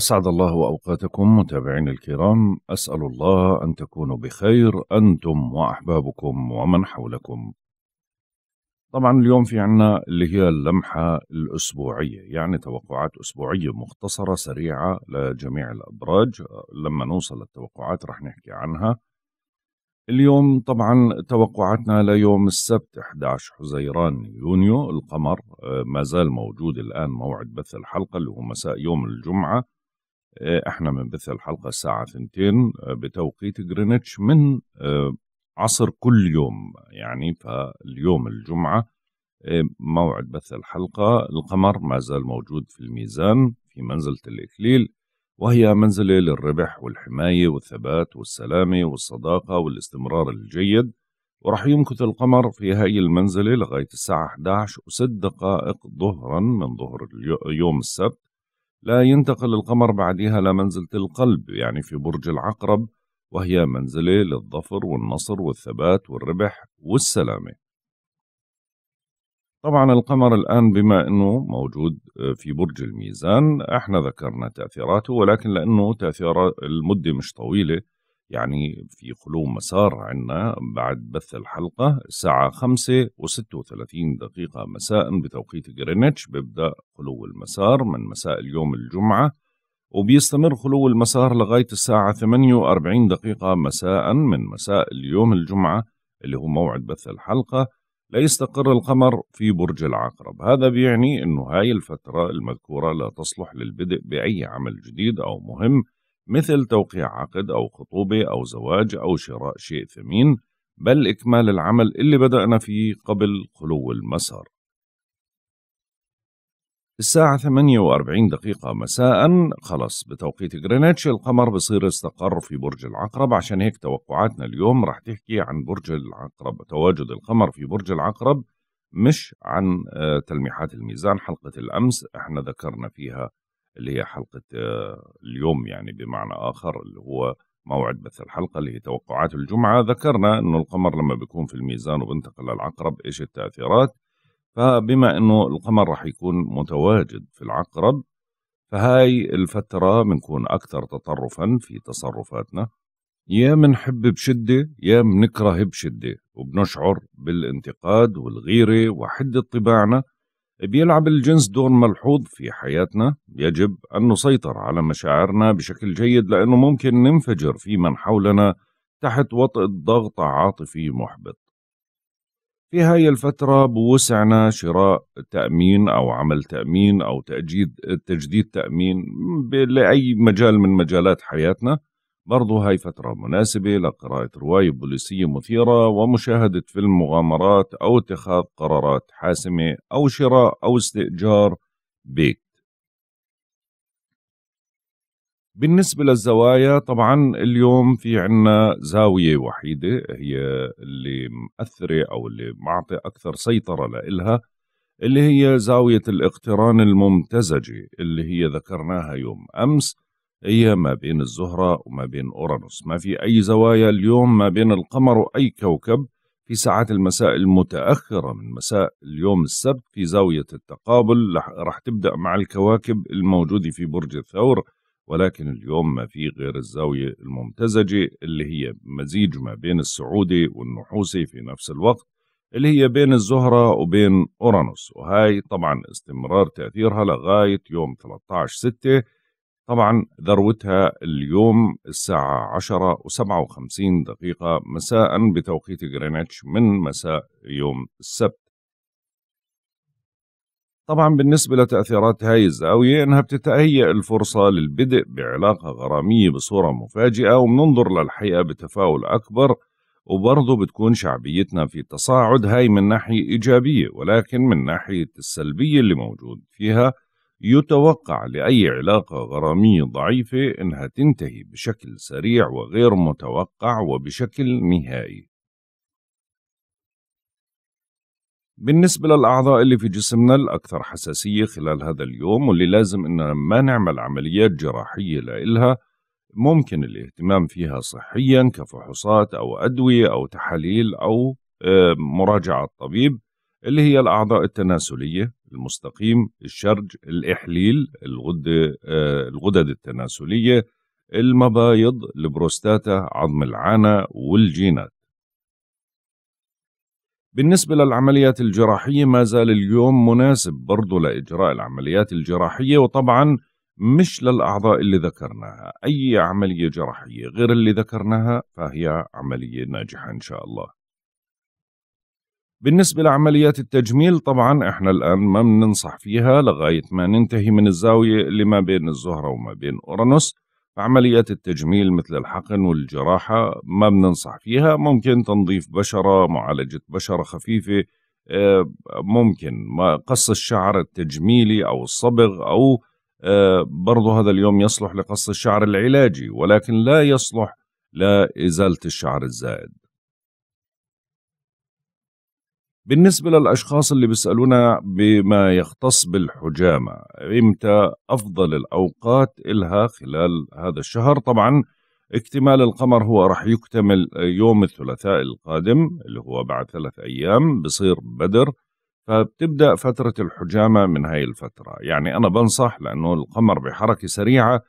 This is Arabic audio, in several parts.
أسعد الله أوقاتكم متابعينا الكرام أسأل الله أن تكونوا بخير أنتم وأحبابكم ومن حولكم طبعا اليوم في عنا اللي هي اللمحة الأسبوعية يعني توقعات أسبوعية مختصرة سريعة لجميع الأبراج لما نوصل للتوقعات رح نحكي عنها اليوم طبعا توقعاتنا ليوم السبت 11 حزيران يونيو القمر آه، ما زال موجود الآن موعد بث الحلقة اللي هو مساء يوم الجمعة آه، احنا بنبث الحلقه الساعه 2 آه، بتوقيت جرينتش من آه، عصر كل يوم يعني فاليوم الجمعه موعد بث الحلقه القمر ما زال موجود في الميزان في منزله الاكليل وهي منزله للربح والحمايه والثبات والسلامه والصداقه والاستمرار الجيد ورح يمكث القمر في هاي المنزلة لغاية الساعة 11 وست دقائق ظهرا من ظهر يوم السبت لا ينتقل القمر بعدها لمنزلة القلب يعني في برج العقرب وهي منزلة للظفر والنصر والثبات والربح والسلامة طبعا القمر الآن بما أنه موجود آه، في برج الميزان احنا ذكرنا تأثيراته ولكن لأنه تأثيرات المدة مش طويلة يعني في خلو مسار عنا بعد بث الحلقة الساعة خمسة وستة وثلاثين دقيقة مساء بتوقيت جرينتش بيبدأ خلو المسار من مساء اليوم الجمعة وبيستمر خلو المسار لغاية الساعة 48 دقيقة مساء من مساء اليوم الجمعة اللي هو موعد بث الحلقة ليستقر القمر في برج العقرب هذا بيعني أنه هاي الفترة المذكورة لا تصلح للبدء بأي عمل جديد أو مهم مثل توقيع عقد أو خطوبة أو زواج أو شراء شيء ثمين بل إكمال العمل اللي بدأنا فيه قبل خلو المسار الساعة 48 دقيقة مساء خلص بتوقيت غرينتش القمر بصير استقر في برج العقرب عشان هيك توقعاتنا اليوم رح تحكي عن برج العقرب تواجد القمر في برج العقرب مش عن آه، تلميحات الميزان حلقة الأمس احنا ذكرنا فيها اللي هي حلقة آه، اليوم يعني بمعنى آخر اللي هو موعد بث الحلقة اللي هي توقعات الجمعة ذكرنا أنه القمر لما بيكون في الميزان وبنتقل للعقرب إيش التأثيرات فبما أنه القمر راح يكون متواجد في العقرب فهاي الفترة بنكون أكثر تطرفا في تصرفاتنا يا منحب بشدة يا منكره بشدة وبنشعر بالانتقاد والغيرة وحدة طباعنا بيلعب الجنس دور ملحوظ في حياتنا يجب أن نسيطر على مشاعرنا بشكل جيد لأنه ممكن ننفجر في من حولنا تحت وطئ ضغط عاطفي محبط في هاي الفترة بوسعنا شراء تأمين أو عمل تأمين أو تأجيد تجديد تأمين لأي مجال من مجالات حياتنا برضو هاي فترة مناسبة لقراءة رواية بوليسية مثيرة ومشاهدة فيلم مغامرات أو اتخاذ قرارات حاسمة أو شراء أو استئجار بيت بالنسبة للزوايا طبعا اليوم في عنا زاوية وحيدة هي اللي مأثرة أو اللي معطي أكثر سيطرة لإلها اللي هي زاوية الاقتران الممتزجة اللي هي ذكرناها يوم أمس هي ما بين الزهرة وما بين أورانوس ما في أي زوايا اليوم ما بين القمر وأي كوكب في ساعات المساء المتأخرة من مساء اليوم السبت في زاوية التقابل راح تبدأ مع الكواكب الموجودة في برج الثور ولكن اليوم ما في غير الزاوية الممتزجة اللي هي مزيج ما بين السعودي والنحوسي في نفس الوقت اللي هي بين الزهرة وبين أورانوس وهاي طبعا استمرار تأثيرها لغاية يوم 13 6 طبعا ذروتها اليوم الساعة 10 و57 دقيقة مساء بتوقيت غرينتش من مساء يوم السبت طبعا بالنسبة لتأثيرات هاي الزاوية إنها بتتهيأ الفرصة للبدء بعلاقة غرامية بصورة مفاجئة وبننظر للحقيقة بتفاؤل أكبر وبرضه بتكون شعبيتنا في تصاعد هاي من ناحية إيجابية ولكن من ناحية السلبية اللي موجود فيها يتوقع لأي علاقة غرامية ضعيفة إنها تنتهي بشكل سريع وغير متوقع وبشكل نهائي. بالنسبة للأعضاء اللي في جسمنا الأكثر حساسية خلال هذا اليوم واللي لازم إننا ما نعمل عمليات جراحية لإلها ممكن الاهتمام فيها صحيا كفحوصات أو أدوية أو تحاليل أو آه، مراجعة الطبيب اللي هي الأعضاء التناسلية المستقيم الشرج الإحليل الغدة آه، الغدد التناسلية المبايض البروستاتا عظم العانة والجينات بالنسبة للعمليات الجراحية ما زال اليوم مناسب برضه لإجراء العمليات الجراحية وطبعا مش للأعضاء اللي ذكرناها أي عملية جراحية غير اللي ذكرناها فهي عملية ناجحة إن شاء الله بالنسبة لعمليات التجميل طبعا احنا الآن ما بننصح فيها لغاية ما ننتهي من الزاوية اللي ما بين الزهرة وما بين أورانوس عمليات التجميل مثل الحقن والجراحة ما بننصح فيها ممكن تنظيف بشرة معالجة بشرة خفيفة آه، ممكن ما قص الشعر التجميلي أو الصبغ أو آه، برضه هذا اليوم يصلح لقص الشعر العلاجي ولكن لا يصلح لإزالة الشعر الزائد بالنسبة للأشخاص اللي بيسألونا بما يختص بالحجامة إمتى أفضل الأوقات إلها خلال هذا الشهر طبعا اكتمال القمر هو رح يكتمل يوم الثلاثاء القادم اللي هو بعد ثلاث أيام بصير بدر فبتبدأ فترة الحجامة من هاي الفترة يعني أنا بنصح لأنه القمر بحركة سريعة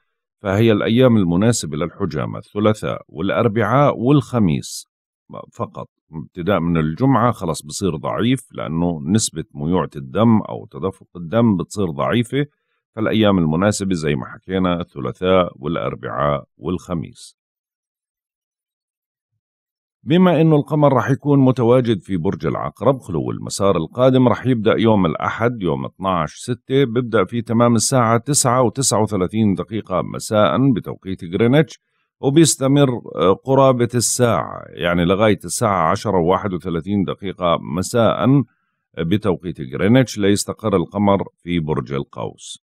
فهي الأيام المناسبة للحجامة الثلاثاء والأربعاء والخميس فقط ابتداء من الجمعة خلاص بصير ضعيف لأنه نسبة ميوعة الدم أو تدفق الدم بتصير ضعيفة فالأيام المناسبة زي ما حكينا الثلاثاء والأربعاء والخميس بما أنه القمر رح يكون متواجد في برج العقرب خلو المسار القادم رح يبدأ يوم الأحد يوم 12 6 ببدأ في تمام الساعة 9 و39 دقيقة مساء بتوقيت غرينتش وبيستمر آه، قرابة الساعة يعني لغاية الساعة 10 و 31 دقيقة مساء آه، بتوقيت غرينتش ليستقر القمر في برج القوس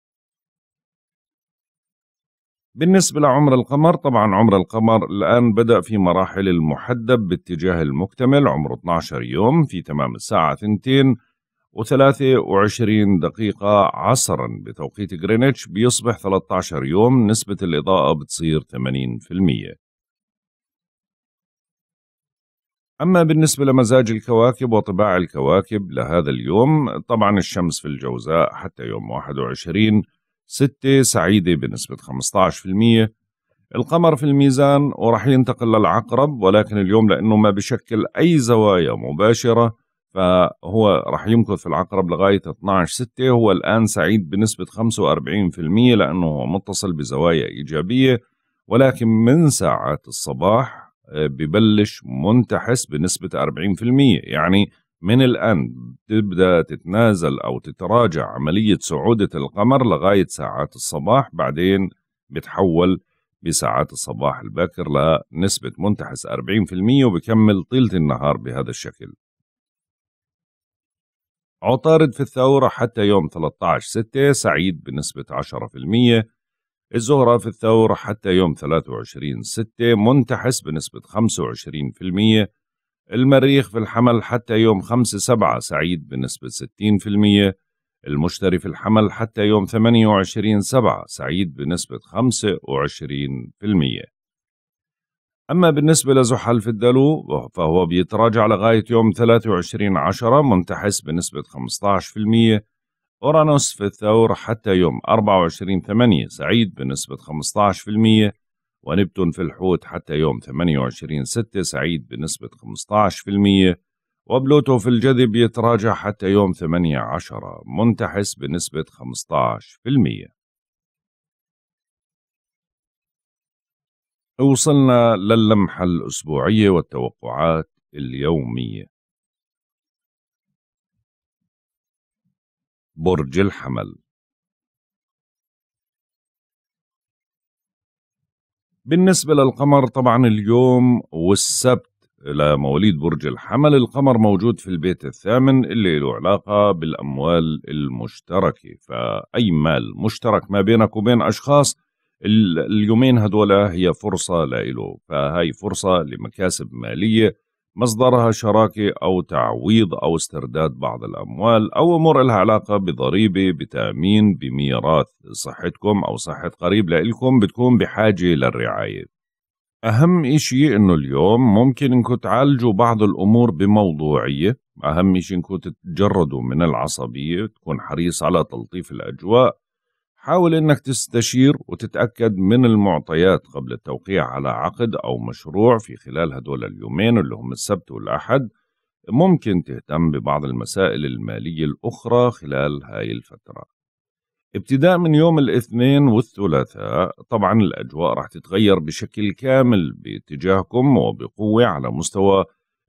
بالنسبة لعمر القمر طبعا عمر القمر الآن بدأ في مراحل المحدب باتجاه المكتمل عمره 12 يوم في تمام الساعة 2 و23 دقيقة عصرا بتوقيت غرينتش بيصبح 13 يوم نسبة الإضاءة بتصير 80% أما بالنسبة لمزاج الكواكب وطباع الكواكب لهذا اليوم طبعا الشمس في الجوزاء حتى يوم 21 ستة سعيدة بنسبة 15% القمر في الميزان ورح ينتقل للعقرب ولكن اليوم لأنه ما بشكل أي زوايا مباشرة فهو راح يمكث في العقرب لغاية 12/6 هو الآن سعيد بنسبة 45% لأنه متصل بزوايا إيجابية ولكن من ساعات الصباح آه، ببلش منتحس بنسبة 40% يعني من الآن تبدأ تتنازل أو تتراجع عملية صعودة القمر لغاية ساعات الصباح بعدين بتحول بساعات الصباح الباكر لنسبة منتحس 40% وبكمل طيلة النهار بهذا الشكل عطارد في الثورة حتى يوم 13/6 سعيد بنسبة 10% الزهرة في الثورة حتى يوم 23/6 منتحس بنسبة 25% المريخ في الحمل حتى يوم 5/7 سعيد بنسبة 60% المشتري في الحمل حتى يوم 28/7 سعيد بنسبة 25% أما بالنسبة لزحل في الدلو فهو بيتراجع لغاية يوم 23 عشرة منتحس بنسبة 15% أورانوس في الثور حتى يوم 24 ثمانية سعيد بنسبة 15% ونبتون في الحوت حتى يوم 28 ستة سعيد بنسبة 15% وبلوتو في الجذب يتراجع حتى يوم 18 منتحس بنسبة 15% وصلنا للمحة الأسبوعية والتوقعات اليومية برج الحمل بالنسبة للقمر طبعا اليوم والسبت لمواليد برج الحمل القمر موجود في البيت الثامن اللي له علاقة بالأموال المشتركة فأي مال مشترك ما بينك وبين أشخاص اليومين هذول هي فرصة لإله فهي فرصة لمكاسب مالية مصدرها شراكة أو تعويض أو استرداد بعض الأموال أو أمور لها علاقة بضريبة بتأمين بميراث صحتكم أو صحة قريب لإلكم بتكون بحاجة للرعاية أهم إشي إنه اليوم ممكن إنكم تعالجوا بعض الأمور بموضوعية أهم إشي إنكم تتجردوا من العصبية تكون حريص على تلطيف الأجواء حاول انك تستشير وتتاكد من المعطيات قبل التوقيع على عقد او مشروع في خلال هدول اليومين اللي هم السبت والاحد ممكن تهتم ببعض المسائل الماليه الاخرى خلال هاي الفتره ابتداء من يوم الاثنين والثلاثاء طبعا الاجواء راح تتغير بشكل كامل باتجاهكم وبقوه على مستوى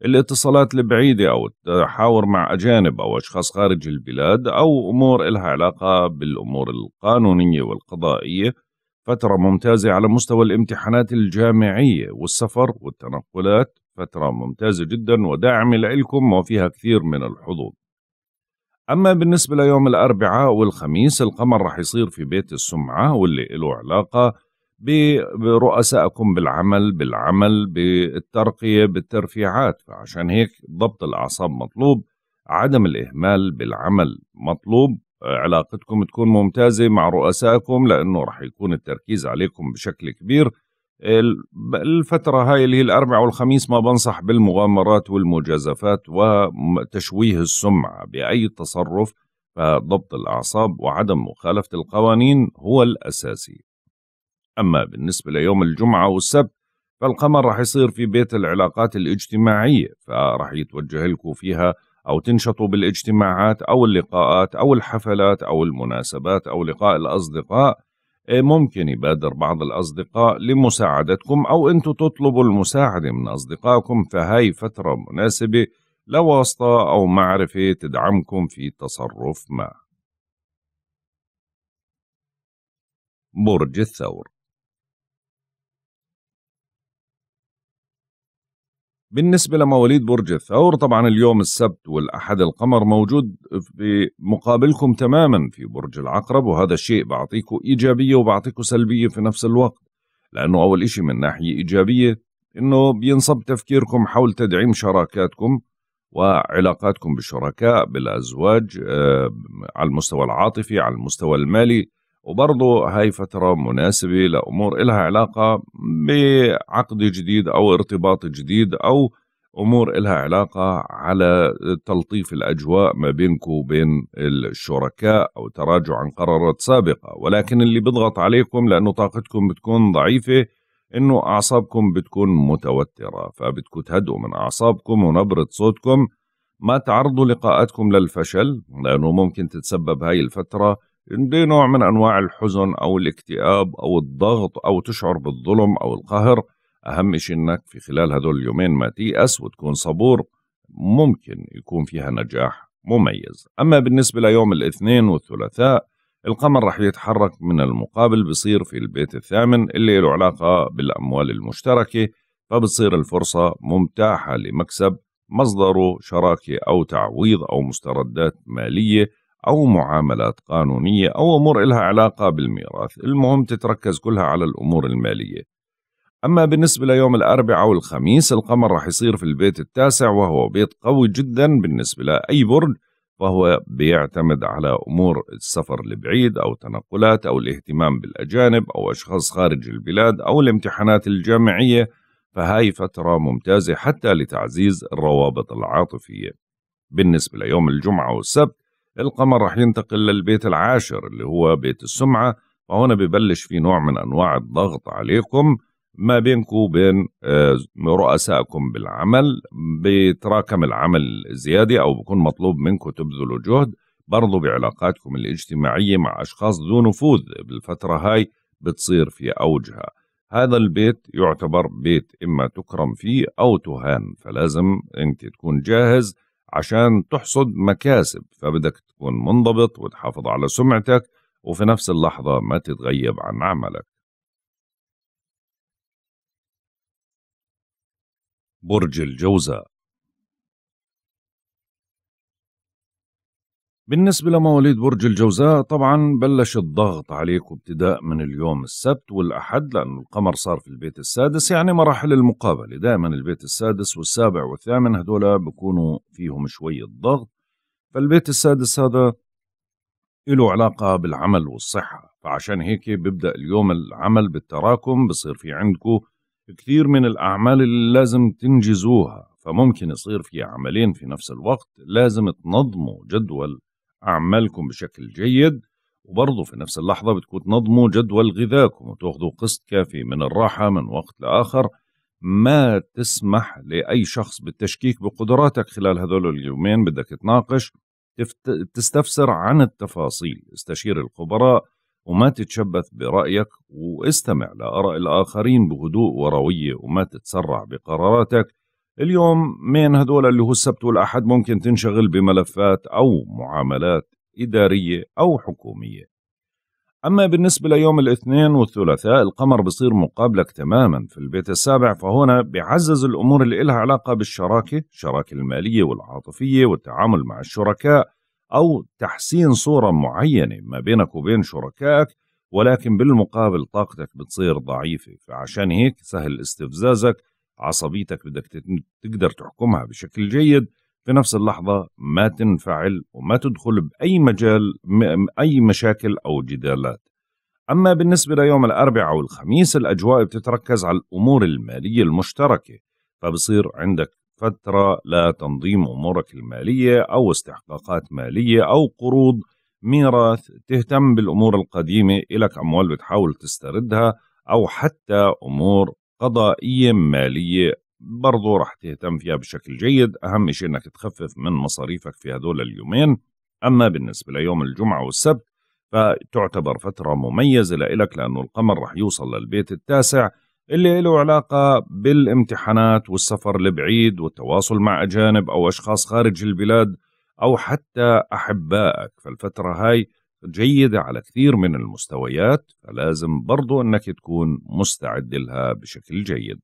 الاتصالات البعيدة أو التحاور مع أجانب أو أشخاص خارج البلاد أو أمور إلها علاقة بالأمور القانونية والقضائية فترة ممتازة على مستوى الامتحانات الجامعية والسفر والتنقلات فترة ممتازة جدا وداعمة لإلكم وفيها كثير من الحظوظ أما بالنسبة ليوم الأربعاء والخميس القمر رح يصير في بيت السمعة واللي له علاقة برؤسائكم بالعمل بالعمل بالترقية بالترفيعات فعشان هيك ضبط الأعصاب مطلوب عدم الإهمال بالعمل مطلوب علاقتكم تكون ممتازة مع رؤسائكم لأنه رح يكون التركيز عليكم بشكل كبير الفترة هاي اللي هي الأربع والخميس ما بنصح بالمغامرات والمجازفات وتشويه السمعة بأي تصرف فضبط الأعصاب وعدم مخالفة القوانين هو الأساسي أما بالنسبة ليوم الجمعة والسبت فالقمر راح يصير في بيت العلاقات الاجتماعية فراح يتوجه لكم فيها أو تنشطوا بالاجتماعات أو اللقاءات أو الحفلات أو المناسبات أو لقاء الأصدقاء إيه، ممكن يبادر بعض الأصدقاء لمساعدتكم أو أنتوا تطلبوا المساعدة من أصدقائكم فهاي فترة مناسبة لواسطة أو معرفة تدعمكم في تصرف ما برج الثور بالنسبة لمواليد برج الثور طبعا اليوم السبت والأحد القمر موجود في مقابلكم تماما في برج العقرب وهذا الشيء بعطيكم إيجابية وبعطيكم سلبية في نفس الوقت لأنه أول إشي من ناحية إيجابية أنه بينصب تفكيركم حول تدعيم شراكاتكم وعلاقاتكم بالشركاء بالأزواج آه، على المستوى العاطفي على المستوى المالي وبرضه هاي فترة مناسبة لأمور إلها علاقة بعقد جديد أو ارتباط جديد أو أمور إلها علاقة على تلطيف الأجواء ما بينكم وبين الشركاء أو تراجع عن قرارات سابقة ولكن اللي بضغط عليكم لأنه طاقتكم بتكون ضعيفة إنه أعصابكم بتكون متوترة فبدكم تهدوا من أعصابكم ونبرة صوتكم ما تعرضوا لقاءاتكم للفشل لأنه ممكن تتسبب هاي الفترة دي نوع من انواع الحزن او الاكتئاب او الضغط او تشعر بالظلم او القهر اهم شيء انك في خلال هدول اليومين ما تيأس وتكون صبور ممكن يكون فيها نجاح مميز اما بالنسبه ليوم الاثنين والثلاثاء القمر رح يتحرك من المقابل بصير في البيت الثامن اللي له علاقه بالاموال المشتركه فبتصير الفرصه ممتاحه لمكسب مصدره شراكه او تعويض او مستردات ماليه أو معاملات قانونية أو أمور إلها علاقة بالميراث المهم تتركز كلها على الأمور المالية أما بالنسبة ليوم الأربعاء والخميس القمر راح يصير في البيت التاسع وهو بيت قوي جدا بالنسبة لأي برج فهو بيعتمد على أمور السفر لبعيد أو تنقلات أو الاهتمام بالأجانب أو أشخاص خارج البلاد أو الامتحانات الجامعية فهاي فترة ممتازة حتى لتعزيز الروابط العاطفية بالنسبة ليوم الجمعة والسبت القمر راح ينتقل للبيت العاشر اللي هو بيت السمعة فهنا ببلش في نوع من أنواع الضغط عليكم ما بينكم وبين آه، رؤسائكم بالعمل بيتراكم العمل زيادة أو بكون مطلوب منكم تبذلوا جهد برضو بعلاقاتكم الاجتماعية مع أشخاص ذو نفوذ بالفترة هاي بتصير في أوجها هذا البيت يعتبر بيت إما تكرم فيه أو تهان فلازم أنت تكون جاهز عشان تحصد مكاسب فبدك تكون منضبط وتحافظ على سمعتك وفي نفس اللحظة ما تتغيب عن عملك برج الجوزاء بالنسبة لمواليد برج الجوزاء طبعا بلش الضغط عليكم ابتداء من اليوم السبت والأحد لأنه القمر صار في البيت السادس يعني مراحل المقابلة دائما البيت السادس والسابع والثامن هدول بكونوا فيهم شوية ضغط فالبيت السادس هذا له علاقة بالعمل والصحة فعشان هيك ببدأ اليوم العمل بالتراكم بصير في عندكم كثير من الأعمال اللي لازم تنجزوها فممكن يصير في عملين في نفس الوقت لازم تنظموا جدول أعمالكم بشكل جيد وبرضه في نفس اللحظة بتكون تنظموا جدول غذاكم وتاخذوا قسط كافي من الراحة من وقت لآخر ما تسمح لأي شخص بالتشكيك بقدراتك خلال هذول اليومين بدك تناقش تستفسر عن التفاصيل استشير الخبراء وما تتشبث برأيك واستمع لآراء الآخرين بهدوء وروية وما تتسرع بقراراتك اليوم من هدول اللي هو السبت والأحد ممكن تنشغل بملفات أو معاملات إدارية أو حكومية أما بالنسبة ليوم الاثنين والثلاثاء القمر بصير مقابلك تماما في البيت السابع فهنا بعزز الأمور اللي إلها علاقة بالشراكة الشراكة المالية والعاطفية والتعامل مع الشركاء أو تحسين صورة معينة ما بينك وبين شركائك ولكن بالمقابل طاقتك بتصير ضعيفة فعشان هيك سهل استفزازك عصبيتك بدك تقدر تحكمها بشكل جيد في نفس اللحظة ما تنفعل وما تدخل بأي مجال أي مشاكل أو جدالات أما بالنسبة ليوم الأربعاء والخميس الأجواء بتتركز على الأمور المالية المشتركة فبصير عندك فترة لتنظيم أمورك المالية أو استحقاقات مالية أو قروض ميراث تهتم بالأمور القديمة إلك أموال بتحاول تستردها أو حتى أمور قضائية مالية برضو رح تهتم فيها بشكل جيد أهم شيء أنك تخفف من مصاريفك في هدول اليومين أما بالنسبة ليوم الجمعة والسبت فتعتبر فترة مميزة لإلك لأنه القمر رح يوصل للبيت التاسع اللي له علاقة بالامتحانات والسفر لبعيد والتواصل مع أجانب أو أشخاص خارج البلاد أو حتى أحبائك فالفترة هاي جيدة على كثير من المستويات فلازم برضو أنك تكون مستعد لها بشكل جيد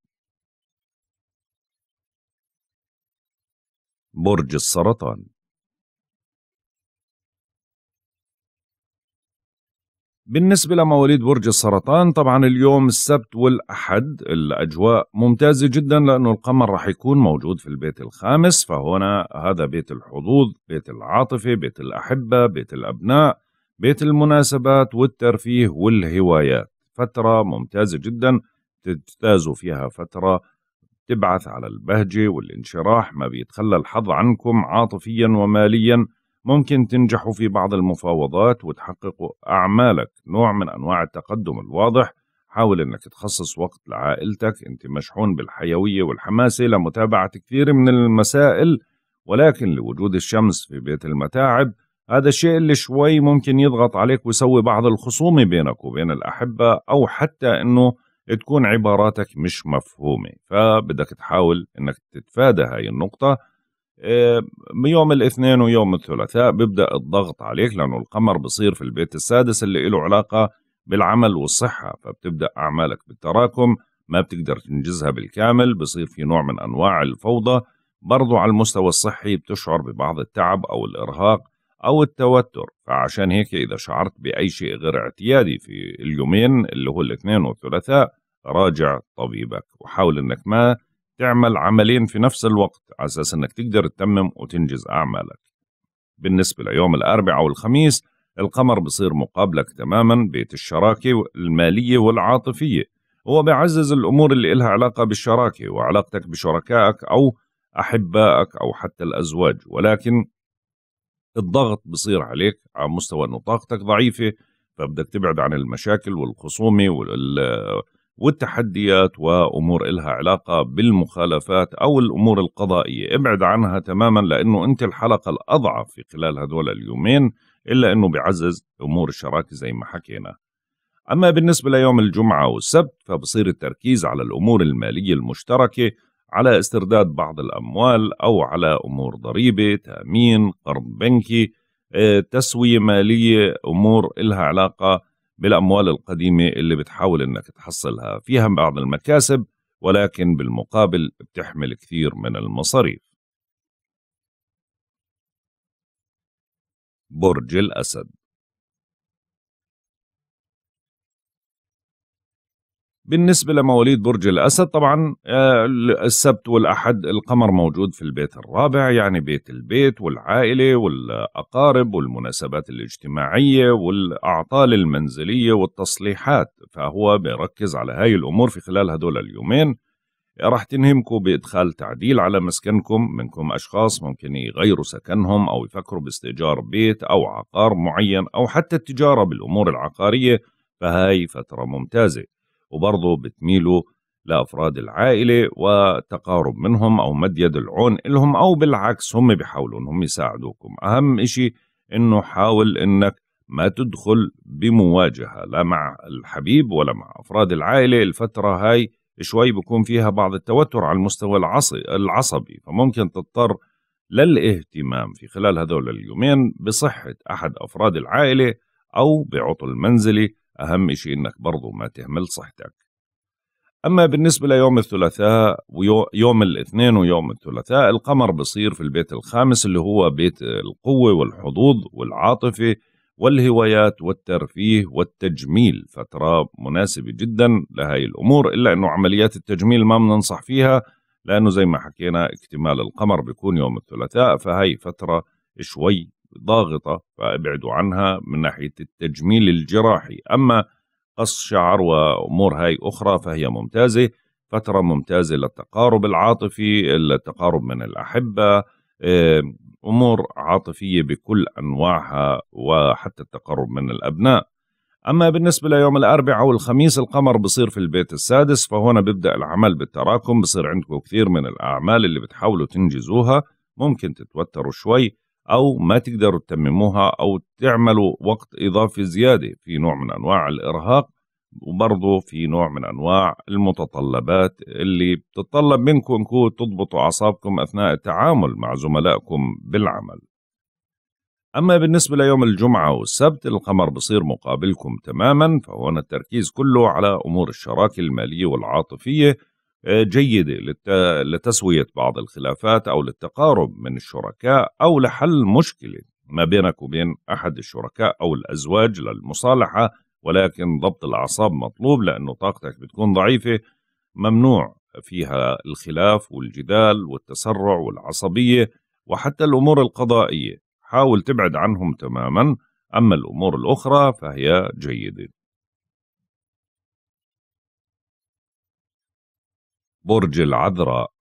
برج السرطان بالنسبة لمواليد برج السرطان طبعا اليوم السبت والأحد الأجواء ممتازة جدا لأنه القمر راح يكون موجود في البيت الخامس فهنا هذا بيت الحظوظ بيت العاطفة بيت الأحبة بيت الأبناء بيت المناسبات والترفيه والهوايات فترة ممتازة جدا تجتازوا فيها فترة تبعث على البهجة والانشراح ما بيتخلى الحظ عنكم عاطفيا وماليا ممكن تنجحوا في بعض المفاوضات وتحققوا أعمالك نوع من أنواع التقدم الواضح حاول أنك تخصص وقت لعائلتك أنت مشحون بالحيوية والحماسة لمتابعة كثير من المسائل ولكن لوجود الشمس في بيت المتاعب هذا الشيء اللي شوي ممكن يضغط عليك ويسوي بعض الخصومة بينك وبين الأحبة أو حتى أنه تكون عباراتك مش مفهومة فبدك تحاول أنك تتفادى هاي النقطة آه، يوم الاثنين ويوم الثلاثاء بيبدأ الضغط عليك لأنه القمر بصير في البيت السادس اللي له علاقة بالعمل والصحة فبتبدأ أعمالك بالتراكم ما بتقدر تنجزها بالكامل بصير في نوع من أنواع الفوضى برضو على المستوى الصحي بتشعر ببعض التعب أو الإرهاق أو التوتر فعشان هيك إذا شعرت بأي شيء غير اعتيادي في اليومين اللي هو الاثنين والثلاثاء راجع طبيبك وحاول إنك ما تعمل عملين في نفس الوقت على أساس إنك تقدر تتمم وتنجز أعمالك بالنسبة ليوم الأربعاء والخميس القمر بصير مقابلك تماما بيت الشراكة المالية والعاطفية هو بيعزز الأمور اللي إلها علاقة بالشراكة وعلاقتك بشركائك أو أحبائك أو حتى الأزواج ولكن الضغط بصير عليك على مستوى انه طاقتك ضعيفه فبدك تبعد عن المشاكل والخصومه وال والتحديات وامور إلها علاقه بالمخالفات او الامور القضائيه، ابعد عنها تماما لانه انت الحلقه الاضعف في خلال هذول اليومين الا انه بيعزز امور الشراكه زي ما حكينا. اما بالنسبه ليوم الجمعه والسبت فبصير التركيز على الامور الماليه المشتركه على استرداد بعض الأموال أو على أمور ضريبة تأمين قرض بنكي آه، تسوية مالية أمور إلها علاقة بالأموال القديمة اللي بتحاول أنك تحصلها فيها بعض المكاسب ولكن بالمقابل بتحمل كثير من المصاريف برج الأسد بالنسبة لمواليد برج الأسد طبعا آه، السبت والأحد القمر موجود في البيت الرابع يعني بيت البيت والعائلة والأقارب والمناسبات الاجتماعية والأعطال المنزلية والتصليحات فهو بيركز على هاي الأمور في خلال هدول اليومين راح تنهمكم بإدخال تعديل على مسكنكم منكم أشخاص ممكن يغيروا سكنهم أو يفكروا باستئجار بيت أو عقار معين أو حتى التجارة بالأمور العقارية فهاي فترة ممتازة وبرضه بتميلوا لأفراد العائلة وتقارب منهم أو مد يد العون لهم أو بالعكس هم بيحاولوا إنهم يساعدوكم أهم إشي إنه حاول إنك ما تدخل بمواجهة لا مع الحبيب ولا مع أفراد العائلة الفترة هاي شوي بكون فيها بعض التوتر على المستوى العصبي فممكن تضطر للاهتمام في خلال هذول اليومين بصحة أحد أفراد العائلة أو بعطل منزلي أهم شيء إنك برضو ما تهمل صحتك أما بالنسبة ليوم الثلاثاء ويوم الاثنين ويوم الثلاثاء القمر بصير في البيت الخامس اللي هو بيت القوة والحظوظ والعاطفة والهوايات والترفيه والتجميل فترة مناسبة جدا لهي الأمور إلا أنه عمليات التجميل ما بننصح فيها لأنه زي ما حكينا اكتمال القمر بيكون يوم الثلاثاء فهي فترة شوي ضاغطة فابعدوا عنها من ناحية التجميل الجراحي أما قص شعر وأمور هاي أخرى فهي ممتازة فترة ممتازة للتقارب العاطفي التقارب من الأحبة أمور عاطفية بكل أنواعها وحتى التقرب من الأبناء أما بالنسبة ليوم الأربعاء والخميس القمر بصير في البيت السادس فهنا بيبدأ العمل بالتراكم بصير عندكم كثير من الأعمال اللي بتحاولوا تنجزوها ممكن تتوتروا شوي أو ما تقدروا تتمموها أو تعملوا وقت إضافي زيادة في نوع من أنواع الإرهاق وبرضه في نوع من أنواع المتطلبات اللي بتتطلب منكم أنكم تضبطوا أعصابكم أثناء التعامل مع زملائكم بالعمل أما بالنسبة ليوم الجمعة والسبت القمر بصير مقابلكم تماما فهون التركيز كله على أمور الشراكة المالية والعاطفية جيدة لتسوية بعض الخلافات أو للتقارب من الشركاء أو لحل مشكلة ما بينك وبين أحد الشركاء أو الأزواج للمصالحة ولكن ضبط الأعصاب مطلوب لأنه طاقتك بتكون ضعيفة ممنوع فيها الخلاف والجدال والتسرع والعصبية وحتى الأمور القضائية حاول تبعد عنهم تماما أما الأمور الأخرى فهي جيدة برج العذراء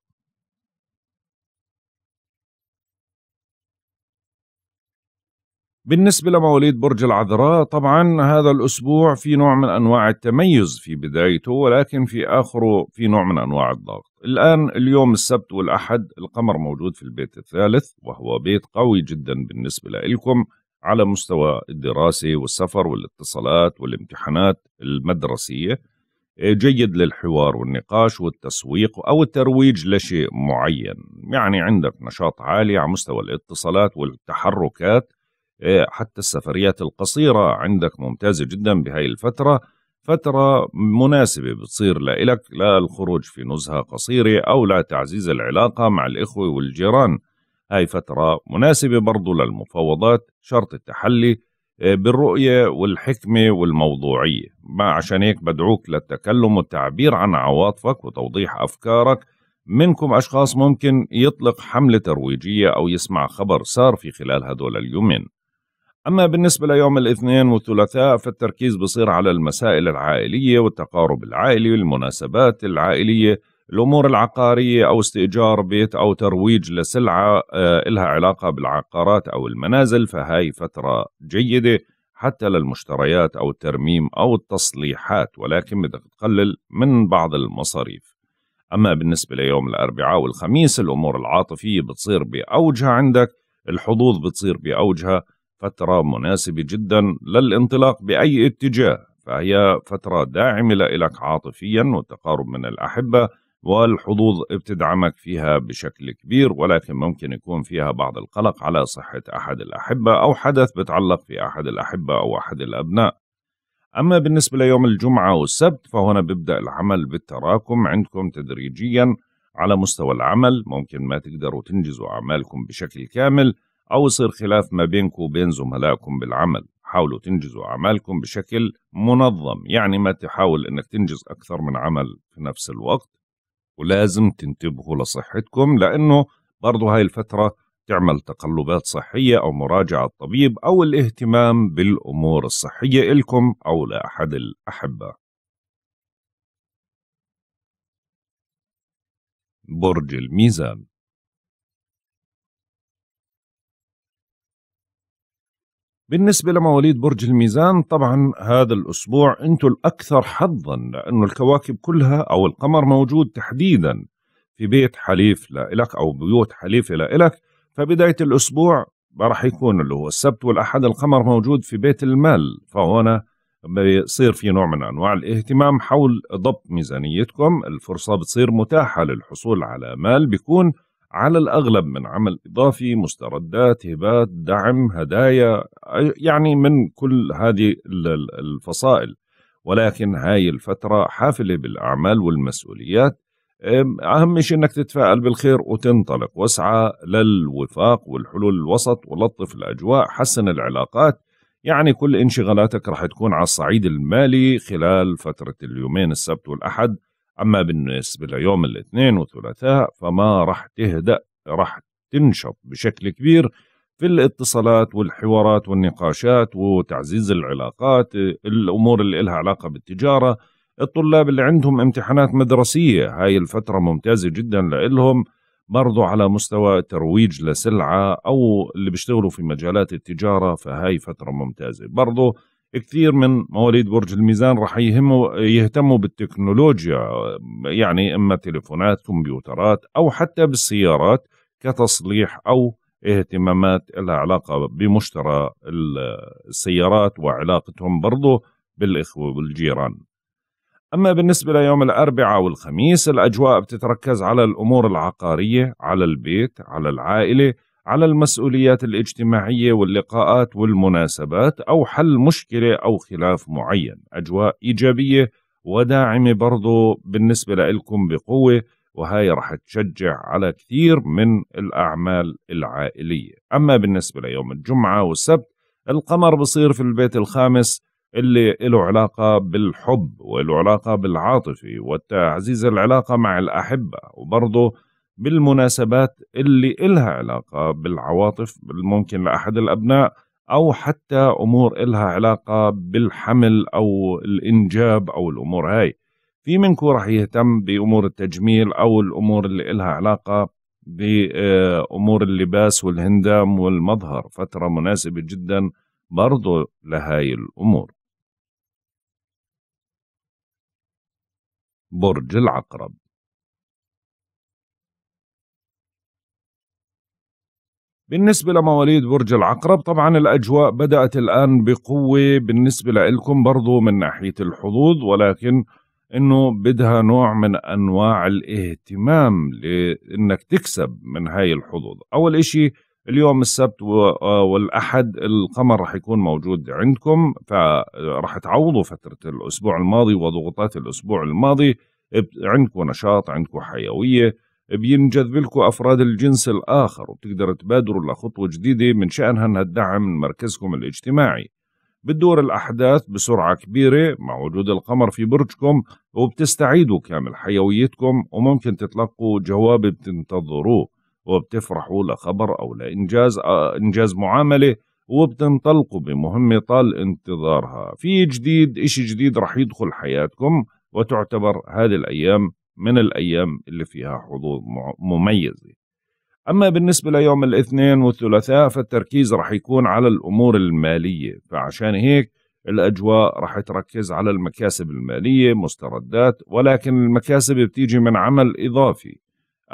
بالنسبة لمواليد برج العذراء طبعا هذا الأسبوع في نوع من أنواع التميز في بدايته ولكن في آخره في نوع من أنواع الضغط الآن اليوم السبت والأحد القمر موجود في البيت الثالث وهو بيت قوي جدا بالنسبة لكم على مستوى الدراسة والسفر والاتصالات والامتحانات المدرسية جيد للحوار والنقاش والتسويق أو الترويج لشيء معين يعني عندك نشاط عالي على مستوى الاتصالات والتحركات إيه، حتى السفريات القصيرة عندك ممتازة جدا بهاي الفترة فترة مناسبة بتصير لإلك للخروج في نزهة قصيرة أو لتعزيز العلاقة مع الإخوة والجيران هاي فترة مناسبة برضو للمفاوضات شرط التحلي آه، بالرؤية والحكمة والموضوعية ما عشان هيك بدعوك للتكلم والتعبير عن عواطفك وتوضيح أفكارك منكم أشخاص ممكن يطلق حملة ترويجية أو يسمع خبر صار في خلال هدول اليومين أما بالنسبة ليوم الاثنين والثلاثاء فالتركيز بصير على المسائل العائلية والتقارب العائلي والمناسبات العائلية الأمور العقارية أو استئجار بيت أو ترويج لسلعة آه، إلها علاقة بالعقارات أو المنازل فهاي فترة جيدة حتى للمشتريات أو الترميم أو التصليحات ولكن بدك تقلل من بعض المصاريف أما بالنسبة ليوم الأربعاء والخميس الأمور العاطفية بتصير بأوجها عندك الحظوظ بتصير بأوجها فترة مناسبة جدا للانطلاق بأي اتجاه فهي فترة داعمة لك عاطفيا والتقارب من الأحبة والحظوظ بتدعمك فيها بشكل كبير ولكن ممكن يكون فيها بعض القلق على صحة أحد الأحبة أو حدث بتعلق في أحد الأحبة أو أحد الأبناء أما بالنسبة ليوم الجمعة والسبت فهنا بيبدأ العمل بالتراكم عندكم تدريجيا على مستوى العمل ممكن ما تقدروا تنجزوا أعمالكم بشكل كامل أو يصير خلاف ما بينكم وبين زملائكم بالعمل حاولوا تنجزوا أعمالكم بشكل منظم يعني ما تحاول أنك تنجز أكثر من عمل في نفس الوقت ولازم تنتبهوا لصحتكم لأنه برضو هاي الفترة تعمل تقلبات صحية أو مراجعة طبيب أو الاهتمام بالأمور الصحية إلكم أو لأحد الأحبة برج الميزان بالنسبة لمواليد برج الميزان طبعا هذا الأسبوع أنتم الأكثر حظا لأنه الكواكب كلها أو القمر موجود تحديدا في بيت حليف لإلك أو بيوت حليفة لإلك فبداية الأسبوع راح يكون اللي هو السبت والأحد القمر موجود في بيت المال فهنا بيصير في نوع من أنواع الاهتمام حول ضبط ميزانيتكم الفرصة بتصير متاحة للحصول على مال بيكون على الأغلب من عمل إضافي مستردات هبات دعم هدايا يعني من كل هذه الفصائل ولكن هاي الفترة حافلة بالأعمال والمسؤوليات أهم شيء أنك تتفائل بالخير وتنطلق واسعى للوفاق والحلول الوسط ولطف الأجواء حسن العلاقات يعني كل انشغالاتك راح تكون على الصعيد المالي خلال فترة اليومين السبت والأحد أما بالنسبة ليوم الاثنين والثلاثاء فما راح تهدأ راح تنشط بشكل كبير في الاتصالات والحوارات والنقاشات وتعزيز العلاقات الأمور اللي لها علاقة بالتجارة الطلاب اللي عندهم امتحانات مدرسية هاي الفترة ممتازة جدا لإلهم برضو على مستوى ترويج لسلعة أو اللي بيشتغلوا في مجالات التجارة فهاي فترة ممتازة برضو كثير من مواليد برج الميزان رح يهموا يهتموا بالتكنولوجيا يعني اما تليفونات كمبيوترات او حتى بالسيارات كتصليح او اهتمامات لها علاقة بمشترى السيارات وعلاقتهم برضو بالإخوة والجيران أما بالنسبة ليوم الأربعاء والخميس الأجواء بتتركز على الأمور العقارية على البيت على العائلة على المسؤوليات الاجتماعية واللقاءات والمناسبات أو حل مشكلة أو خلاف معين أجواء إيجابية وداعمة برضو بالنسبة لإلكم بقوة وهاي رح تشجع على كثير من الأعمال العائلية أما بالنسبة ليوم الجمعة والسبت القمر بصير في البيت الخامس اللي له علاقة بالحب وله علاقة بالعاطفة وتعزيز العلاقة مع الأحبة وبرضه بالمناسبات اللي إلها علاقة بالعواطف ممكن لأحد الأبناء أو حتى أمور إلها علاقة بالحمل أو الإنجاب أو الأمور هاي في منكم راح يهتم بأمور التجميل أو الأمور اللي إلها علاقة بأمور آه، اللباس والهندام والمظهر فترة مناسبة جدا برضو لهاي الأمور برج العقرب بالنسبة لمواليد برج العقرب طبعا الأجواء بدأت الآن بقوة بالنسبة لكم برضو من ناحية الحظوظ ولكن انه بدها نوع من انواع الاهتمام لانك تكسب من هاي الحظوظ اول اشي اليوم السبت آه، والاحد القمر رح يكون موجود عندكم فرح تعوضوا فترة الاسبوع الماضي وضغوطات الاسبوع الماضي عندكم نشاط عندكم حيوية بينجذب لكم افراد الجنس الاخر وبتقدروا تبادروا لخطوه جديده من شانها انها تدعم مركزكم الاجتماعي بتدور الاحداث بسرعه كبيره مع وجود القمر في برجكم وبتستعيدوا كامل حيويتكم وممكن تتلقوا جواب بتنتظروه وبتفرحوا لخبر او لانجاز آه، انجاز معامله وبتنطلقوا بمهمه طال انتظارها في جديد اشي جديد رح يدخل حياتكم وتعتبر هذه الايام من الأيام اللي فيها حظوظ مميزة أما بالنسبة ليوم الاثنين والثلاثاء فالتركيز رح يكون على الأمور المالية فعشان هيك الأجواء رح تركز على المكاسب المالية مستردات ولكن المكاسب بتيجي من عمل إضافي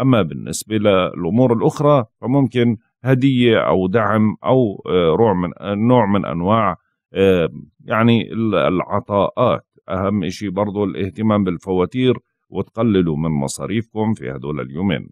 أما بالنسبة للأمور الأخرى فممكن هدية أو دعم أو نوع آه، من, آه، نوع من أنواع آه، يعني العطاءات أهم شيء برضو الاهتمام بالفواتير وتقللوا من مصاريفكم في هدول اليومين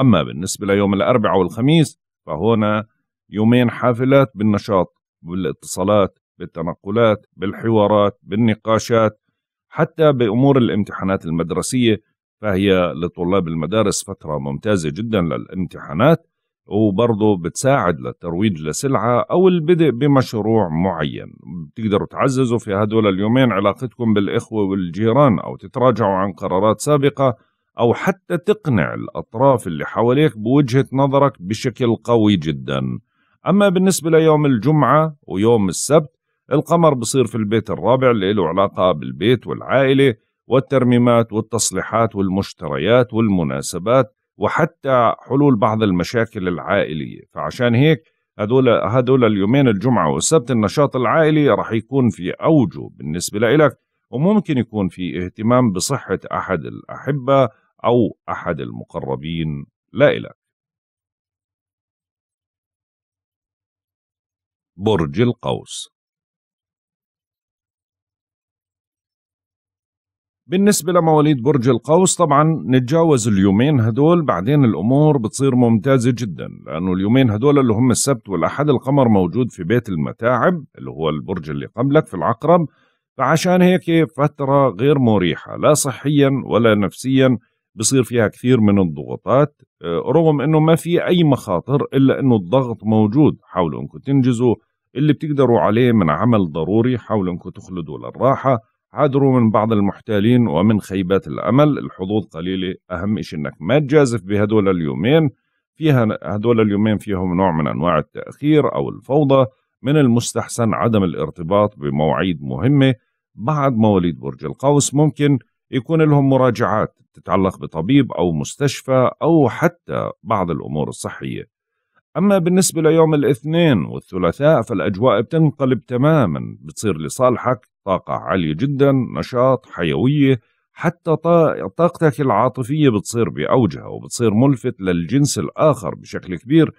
أما بالنسبة ليوم الأربعاء والخميس فهنا يومين حافلات بالنشاط بالاتصالات بالتنقلات بالحوارات بالنقاشات حتى بأمور الامتحانات المدرسية فهي لطلاب المدارس فترة ممتازة جدا للامتحانات وبرضه بتساعد للترويج لسلعة أو البدء بمشروع معين بتقدروا تعززوا في هدول اليومين علاقتكم بالإخوة والجيران أو تتراجعوا عن قرارات سابقة أو حتى تقنع الأطراف اللي حواليك بوجهة نظرك بشكل قوي جدا أما بالنسبة ليوم الجمعة ويوم السبت القمر بصير في البيت الرابع اللي له علاقة بالبيت والعائلة والترميمات والتصليحات والمشتريات والمناسبات وحتى حلول بعض المشاكل العائلية فعشان هيك هدول هدول اليومين الجمعة والسبت النشاط العائلي رح يكون في أوجه بالنسبة لإلك وممكن يكون في اهتمام بصحة أحد الأحبة أو أحد المقربين لإلك برج القوس بالنسبة لمواليد برج القوس طبعا نتجاوز اليومين هدول بعدين الأمور بتصير ممتازة جدا لأنه اليومين هدول اللي هم السبت والأحد القمر موجود في بيت المتاعب اللي هو البرج اللي قبلك في العقرب فعشان هيك فترة غير مريحة لا صحيا ولا نفسيا بصير فيها كثير من الضغوطات آه، رغم انه ما في اي مخاطر الا انه الضغط موجود حاولوا انكم تنجزوا اللي بتقدروا عليه من عمل ضروري حاولوا انكم تخلدوا للراحه عادروا من بعض المحتالين ومن خيبات الأمل الحظوظ قليلة أهم شيء أنك ما تجازف بهدول اليومين فيها هدول اليومين فيهم نوع من أنواع التأخير أو الفوضى من المستحسن عدم الارتباط بمواعيد مهمة بعد مواليد برج القوس ممكن يكون لهم مراجعات تتعلق بطبيب أو مستشفى أو حتى بعض الأمور الصحية أما بالنسبة ليوم الاثنين والثلاثاء فالأجواء بتنقلب تماما بتصير لصالحك طاقة عالية جدا نشاط حيوية حتى طاقتك العاطفية بتصير بأوجها وبتصير ملفت للجنس الآخر بشكل كبير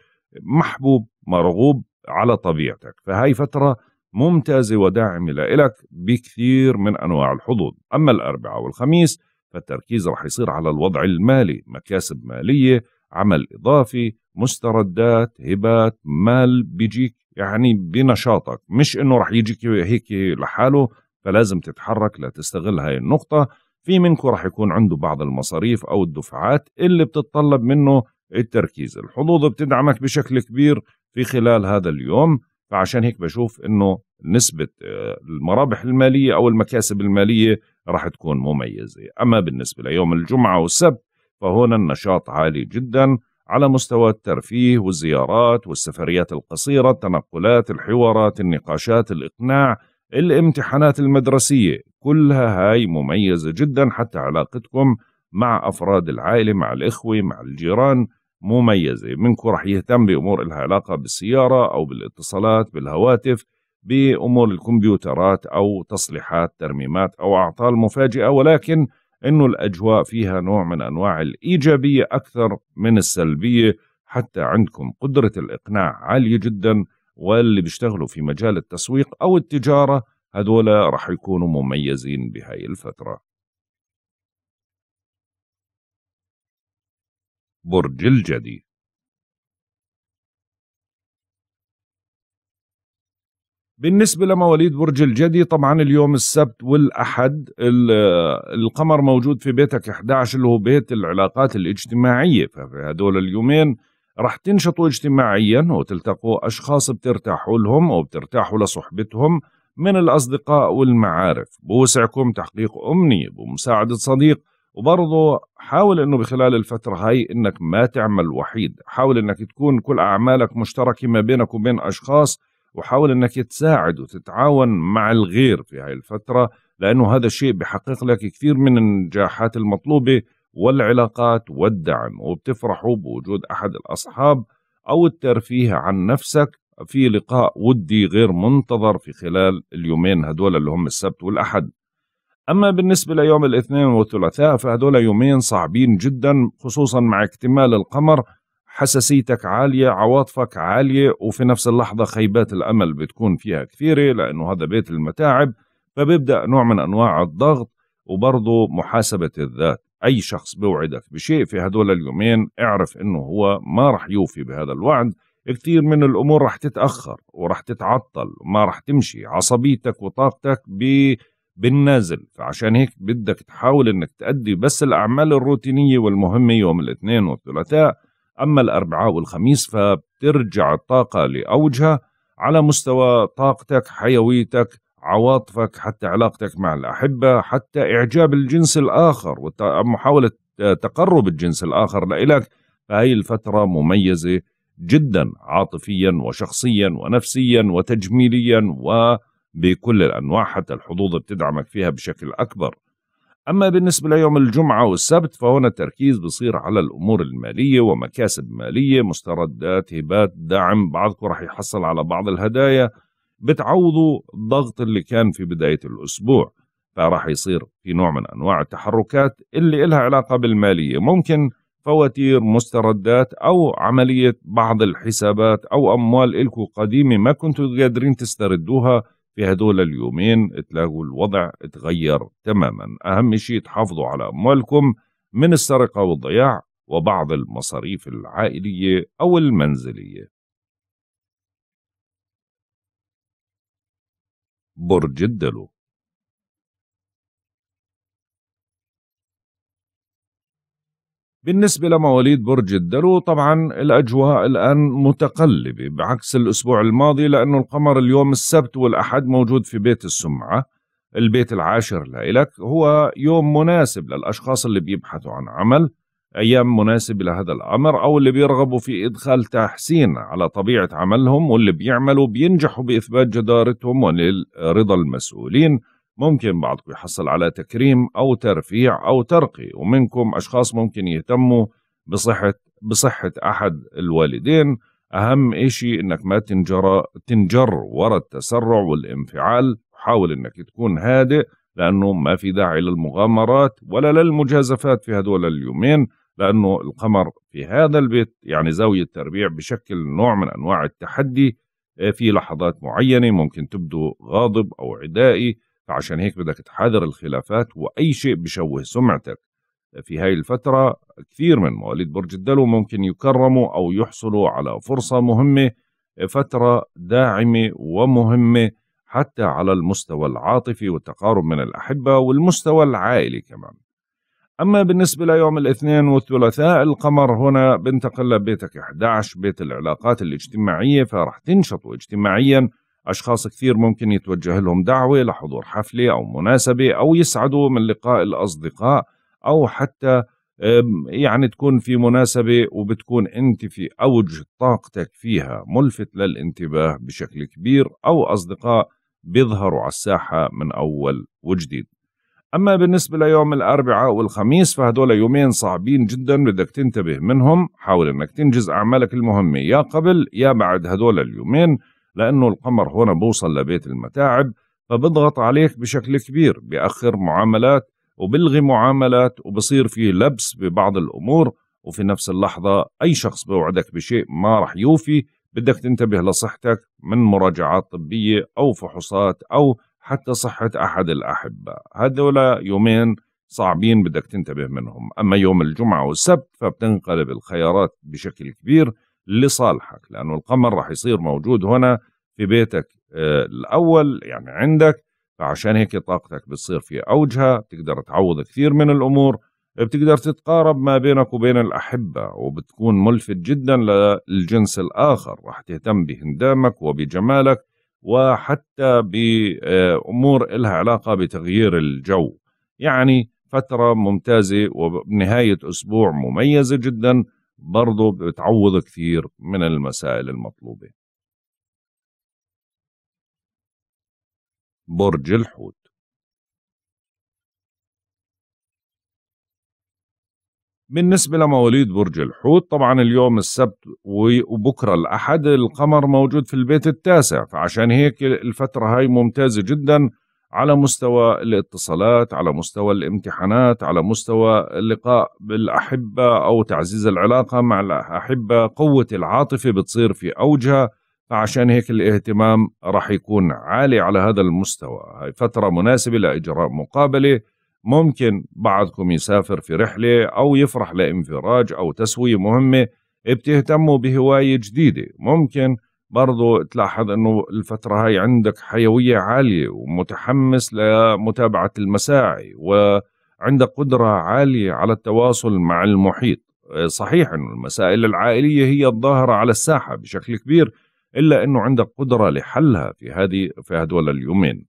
محبوب مرغوب على طبيعتك فهاي فترة ممتازة وداعمة لإلك بكثير من أنواع الحظوظ أما الأربعاء والخميس فالتركيز رح يصير على الوضع المالي مكاسب مالية عمل إضافي مستردات هبات مال بيجيك يعني بنشاطك مش انه رح يجيك هيك لحاله فلازم تتحرك لتستغل هاي النقطة في منكم رح يكون عنده بعض المصاريف أو الدفعات اللي بتتطلب منه التركيز الحظوظ بتدعمك بشكل كبير في خلال هذا اليوم فعشان هيك بشوف انه نسبة آه، المرابح المالية او المكاسب المالية رح تكون مميزة اما بالنسبة ليوم الجمعة والسبت فهنا النشاط عالي جدا على مستوى الترفيه والزيارات والسفريات القصيرة التنقلات الحوارات النقاشات الإقناع الامتحانات المدرسية كلها هاي مميزة جدا حتى علاقتكم مع أفراد العائلة مع الإخوة مع الجيران مميزة منكم رح يهتم بأمور إلها علاقة بالسيارة أو بالاتصالات بالهواتف بأمور الكمبيوترات أو تصليحات ترميمات أو أعطال مفاجئة ولكن انه الاجواء فيها نوع من انواع الايجابيه اكثر من السلبيه حتى عندكم قدره الاقناع عاليه جدا واللي بيشتغلوا في مجال التسويق او التجاره هذول راح يكونوا مميزين بهاي الفتره برج الجدي بالنسبة لمواليد برج الجدي طبعا اليوم السبت والأحد القمر موجود في بيتك 11 اللي هو بيت العلاقات الاجتماعية ففي هدول اليومين رح تنشطوا اجتماعيا وتلتقوا أشخاص بترتاحوا لهم وبترتاحوا لصحبتهم من الأصدقاء والمعارف بوسعكم تحقيق أمنية بمساعدة صديق وبرضه حاول أنه بخلال الفترة هاي أنك ما تعمل وحيد حاول أنك تكون كل أعمالك مشتركة ما بينك وبين أشخاص وحاول انك تساعد وتتعاون مع الغير في هاي الفتره لانه هذا الشيء بحقق لك كثير من النجاحات المطلوبه والعلاقات والدعم وبتفرحوا بوجود احد الاصحاب او الترفيه عن نفسك في لقاء ودي غير منتظر في خلال اليومين هدول اللي هم السبت والاحد اما بالنسبه ليوم الاثنين والثلاثاء فهدول يومين صعبين جدا خصوصا مع اكتمال القمر حساسيتك عالية عواطفك عالية وفي نفس اللحظة خيبات الأمل بتكون فيها كثيرة لأنه هذا بيت المتاعب فبيبدأ نوع من أنواع الضغط وبرضه محاسبة الذات أي شخص بوعدك بشيء في هدول اليومين اعرف أنه هو ما رح يوفي بهذا الوعد كثير من الأمور رح تتأخر ورح تتعطل وما رح تمشي عصبيتك وطاقتك ب بالنازل فعشان هيك بدك تحاول انك تأدي بس الأعمال الروتينية والمهمة يوم الاثنين والثلاثاء أما الأربعاء والخميس فبترجع الطاقة لأوجها على مستوى طاقتك حيويتك عواطفك حتى علاقتك مع الأحبة حتى إعجاب الجنس الآخر ومحاولة تقرب الجنس الآخر لإلك فهي الفترة مميزة جدا عاطفيا وشخصيا ونفسيا وتجميليا وبكل الأنواع حتى الحظوظ بتدعمك فيها بشكل أكبر أما بالنسبة ليوم الجمعة والسبت فهنا التركيز بصير على الأمور المالية ومكاسب مالية مستردات هبات دعم بعضكم رح يحصل على بعض الهدايا بتعوضوا الضغط اللي كان في بداية الأسبوع فراح يصير في نوع من أنواع التحركات اللي إلها علاقة بالمالية ممكن فواتير مستردات أو عملية بعض الحسابات أو أموال إلكو قديمة ما كنتوا قادرين تستردوها في هدول اليومين تلاقوا الوضع اتغير تماما أهم شيء تحافظوا على أموالكم من السرقة والضياع وبعض المصاريف العائلية أو المنزلية برج الدلو بالنسبة لمواليد برج الدلو طبعا الأجواء الآن متقلبة بعكس الأسبوع الماضي لأنه القمر اليوم السبت والأحد موجود في بيت السمعة البيت العاشر لإلك هو يوم مناسب للأشخاص اللي بيبحثوا عن عمل أيام مناسبة لهذا الأمر أو اللي بيرغبوا في إدخال تحسين على طبيعة عملهم واللي بيعملوا بينجحوا بإثبات جدارتهم وللرضا المسؤولين ممكن بعضكم يحصل على تكريم أو ترفيع أو ترقي ومنكم أشخاص ممكن يهتموا بصحة بصحة أحد الوالدين أهم إشي إنك ما تنجر تنجر وراء التسرع والانفعال حاول إنك تكون هادئ لأنه ما في داعي للمغامرات ولا للمجازفات في هدول اليومين لأنه القمر في هذا البيت يعني زاوية تربيع بشكل نوع من أنواع التحدي آه، في لحظات معينة ممكن تبدو غاضب أو عدائي فعشان هيك بدك تحاذر الخلافات واي شيء بشوه سمعتك في هاي الفتره كثير من مواليد برج الدلو ممكن يكرموا او يحصلوا على فرصه مهمه فتره داعمه ومهمه حتى على المستوى العاطفي والتقارب من الاحبه والمستوى العائلي كمان أما بالنسبة ليوم الاثنين والثلاثاء القمر هنا بنتقل لبيتك 11 بيت العلاقات الاجتماعية فرح تنشطوا اجتماعيا أشخاص كثير ممكن يتوجه لهم دعوة لحضور حفلة أو مناسبة أو يسعدوا من لقاء الأصدقاء أو حتى يعني تكون في مناسبة وبتكون أنت في أوج طاقتك فيها ملفت للانتباه بشكل كبير أو أصدقاء بيظهروا على الساحة من أول وجديد أما بالنسبة ليوم الأربعاء والخميس فهدول يومين صعبين جدا بدك تنتبه منهم حاول أنك تنجز أعمالك المهمة يا قبل يا بعد هدول اليومين لأنه القمر هنا بوصل لبيت المتاعب فبضغط عليك بشكل كبير بأخر معاملات وبلغي معاملات وبصير في لبس ببعض الأمور وفي نفس اللحظة أي شخص بوعدك بشيء ما رح يوفي بدك تنتبه لصحتك من مراجعات طبية أو فحوصات أو حتى صحة أحد الأحبة هذولا يومين صعبين بدك تنتبه منهم أما يوم الجمعة والسبت فبتنقلب الخيارات بشكل كبير لصالحك لأنه القمر راح يصير موجود هنا في بيتك آه، الأول يعني عندك فعشان هيك طاقتك بتصير في أوجها بتقدر تعوض كثير من الأمور بتقدر تتقارب ما بينك وبين الأحبة وبتكون ملفت جدا للجنس الآخر راح تهتم بهندامك وبجمالك وحتى بأمور إلها علاقة بتغيير الجو يعني فترة ممتازة وبنهاية أسبوع مميزة جدا برضه بتعوض كثير من المسائل المطلوبة برج الحوت بالنسبة لمواليد برج الحوت طبعا اليوم السبت وبكرة الأحد القمر موجود في البيت التاسع فعشان هيك الفترة هاي ممتازة جداً على مستوى الاتصالات على مستوى الامتحانات على مستوى اللقاء بالأحبة أو تعزيز العلاقة مع الأحبة قوة العاطفة بتصير في أوجها فعشان هيك الاهتمام راح يكون عالي على هذا المستوى هاي فترة مناسبة لإجراء مقابلة ممكن بعضكم يسافر في رحلة أو يفرح لانفراج أو تسوية مهمة بتهتموا بهواية جديدة ممكن برضو تلاحظ انه الفترة هاي عندك حيوية عالية ومتحمس لمتابعة المساعي وعندك قدرة عالية على التواصل مع المحيط صحيح انه المسائل العائلية هي الظاهرة على الساحة بشكل كبير الا انه عندك قدرة لحلها في هذه في هدول اليومين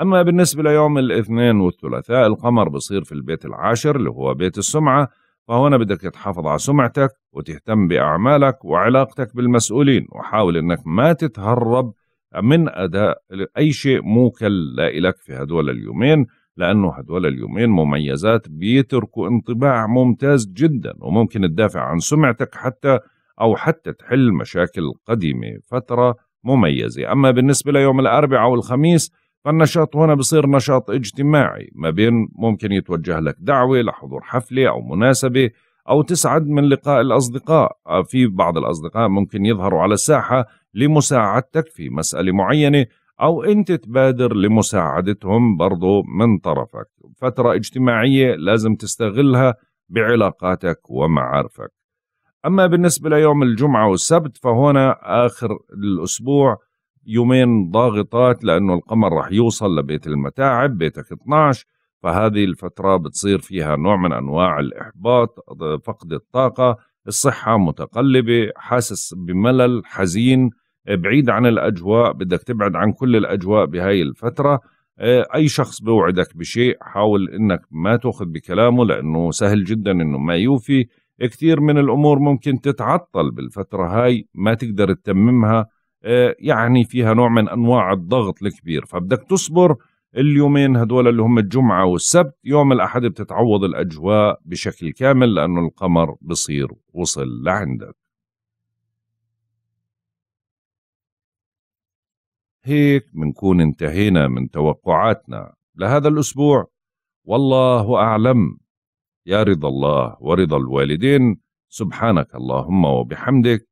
اما بالنسبة ليوم الاثنين والثلاثاء القمر بصير في البيت العاشر اللي هو بيت السمعة فهنا بدك تحافظ على سمعتك وتهتم بأعمالك وعلاقتك بالمسؤولين وحاول أنك ما تتهرب من أداء أي شيء موكل لك في هدول اليومين لأنه هدول اليومين مميزات بيتركوا انطباع ممتاز جدا وممكن تدافع عن سمعتك حتى أو حتى تحل مشاكل قديمة فترة مميزة أما بالنسبة ليوم الأربعاء والخميس فالنشاط هنا بصير نشاط اجتماعي ما بين ممكن يتوجه لك دعوة لحضور حفلة أو مناسبة أو تسعد من لقاء الأصدقاء آه، في بعض الأصدقاء ممكن يظهروا على الساحة لمساعدتك في مسألة معينة أو أنت تبادر لمساعدتهم برضو من طرفك فترة اجتماعية لازم تستغلها بعلاقاتك ومعارفك أما بالنسبة ليوم الجمعة والسبت فهنا آخر الأسبوع يومين ضاغطات لأنه القمر رح يوصل لبيت المتاعب بيتك 12 فهذه الفترة بتصير فيها نوع من أنواع الإحباط فقد الطاقة الصحة متقلبة حاسس بملل حزين بعيد عن الأجواء بدك تبعد عن كل الأجواء بهاي الفترة آه، أي شخص بوعدك بشيء حاول أنك ما تأخذ بكلامه لأنه سهل جدا أنه ما يوفي كثير من الأمور ممكن تتعطل بالفترة هاي ما تقدر تتممها آه، يعني فيها نوع من انواع الضغط الكبير فبدك تصبر اليومين هدول اللي هم الجمعة والسبت يوم الأحد بتتعوض الأجواء بشكل كامل لأنه القمر بصير وصل لعندك هيك منكون انتهينا من توقعاتنا لهذا الأسبوع والله أعلم يا رضا الله ورضا الوالدين سبحانك اللهم وبحمدك